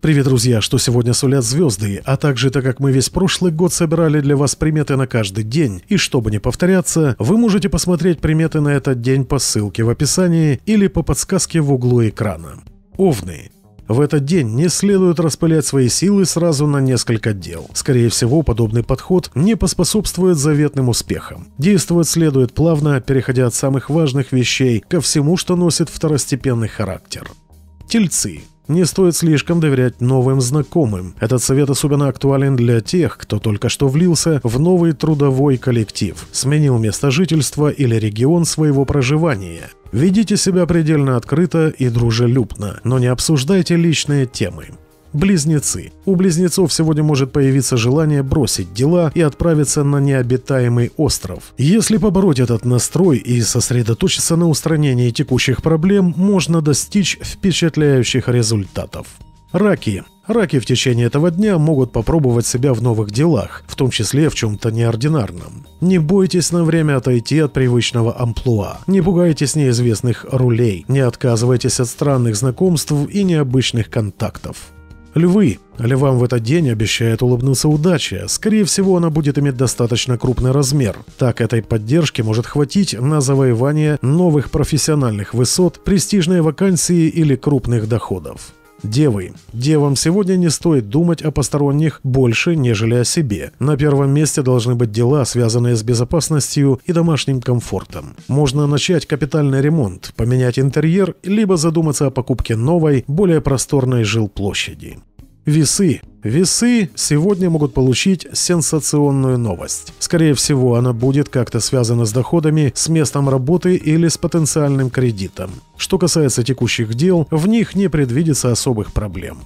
Привет, друзья, что сегодня сулят звезды, а также так как мы весь прошлый год собирали для вас приметы на каждый день, и чтобы не повторяться, вы можете посмотреть приметы на этот день по ссылке в описании или по подсказке в углу экрана. Овны. В этот день не следует распылять свои силы сразу на несколько дел. Скорее всего, подобный подход не поспособствует заветным успехам. Действовать следует плавно, переходя от самых важных вещей ко всему, что носит второстепенный характер. Тельцы. Не стоит слишком доверять новым знакомым. Этот совет особенно актуален для тех, кто только что влился в новый трудовой коллектив, сменил место жительства или регион своего проживания. Ведите себя предельно открыто и дружелюбно, но не обсуждайте личные темы. Близнецы. У близнецов сегодня может появиться желание бросить дела и отправиться на необитаемый остров. Если побороть этот настрой и сосредоточиться на устранении текущих проблем, можно достичь впечатляющих результатов. Раки. Раки в течение этого дня могут попробовать себя в новых делах, в том числе в чем-то неординарном. Не бойтесь на время отойти от привычного амплуа. Не пугайтесь неизвестных рулей. Не отказывайтесь от странных знакомств и необычных контактов. Львы. Львам в этот день обещает улыбнуться удача. Скорее всего, она будет иметь достаточно крупный размер. Так этой поддержки может хватить на завоевание новых профессиональных высот, престижные вакансии или крупных доходов. Девы. Девам сегодня не стоит думать о посторонних больше, нежели о себе. На первом месте должны быть дела, связанные с безопасностью и домашним комфортом. Можно начать капитальный ремонт, поменять интерьер, либо задуматься о покупке новой, более просторной жилплощади. Весы. Весы сегодня могут получить сенсационную новость. Скорее всего, она будет как-то связана с доходами, с местом работы или с потенциальным кредитом. Что касается текущих дел, в них не предвидится особых проблем.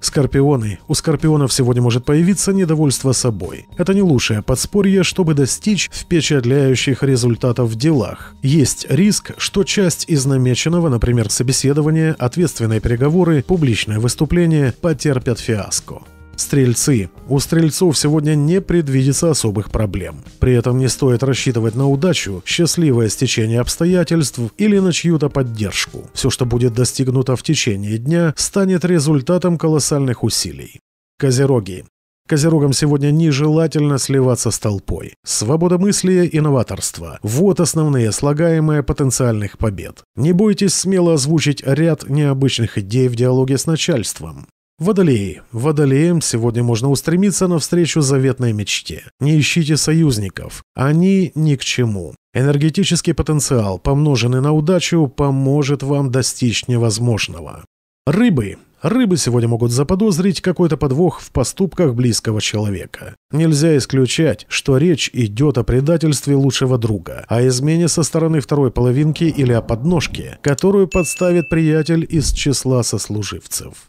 Скорпионы. У скорпионов сегодня может появиться недовольство собой. Это не лучшее подспорье, чтобы достичь впечатляющих результатов в делах. Есть риск, что часть из намеченного, например, собеседования, ответственные переговоры, публичное выступление, потерпят фиаско. Стрельцы. У стрельцов сегодня не предвидится особых проблем. При этом не стоит рассчитывать на удачу, счастливое стечение обстоятельств или на чью-то поддержку. Все, что будет достигнуто в течение дня, станет результатом колоссальных усилий. Козероги. Козерогам сегодня нежелательно сливаться с толпой. Свобода мысли и новаторство – вот основные слагаемые потенциальных побед. Не бойтесь смело озвучить ряд необычных идей в диалоге с начальством. Водолеи. Водолеям сегодня можно устремиться навстречу заветной мечте. Не ищите союзников. Они ни к чему. Энергетический потенциал, помноженный на удачу, поможет вам достичь невозможного. Рыбы. Рыбы сегодня могут заподозрить какой-то подвох в поступках близкого человека. Нельзя исключать, что речь идет о предательстве лучшего друга, о измене со стороны второй половинки или о подножке, которую подставит приятель из числа сослуживцев.